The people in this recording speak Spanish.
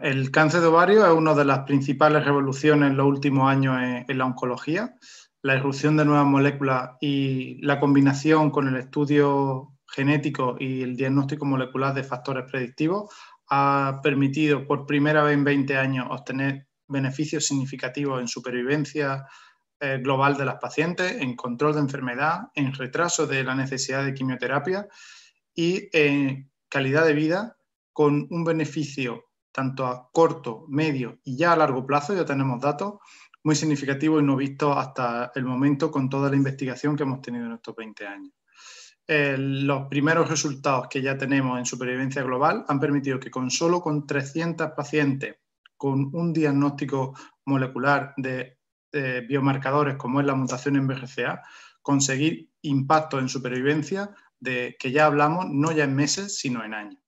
el cáncer de ovario es una de las principales revoluciones en los últimos años en, la oncología. La irrupción de nuevas moléculas y la combinación con el estudio genético y el diagnóstico molecular de factores predictivos ha permitido por primera vez en 20 años obtener beneficios significativos en supervivencia eh, global de las pacientes, en control de enfermedad, en retraso de la necesidad de quimioterapia y en calidad de vida con un beneficio tanto a corto, medio y ya a largo plazo, ya tenemos datos muy significativos y no vistos hasta el momento con toda la investigación que hemos tenido en estos 20 años. los primeros resultados que ya tenemos en supervivencia global han permitido que con solo con 300 pacientes con un diagnóstico molecular de biomarcadores como es la mutación en BGCA, conseguir impacto en supervivencia de que ya hablamos no ya en meses, sino en años.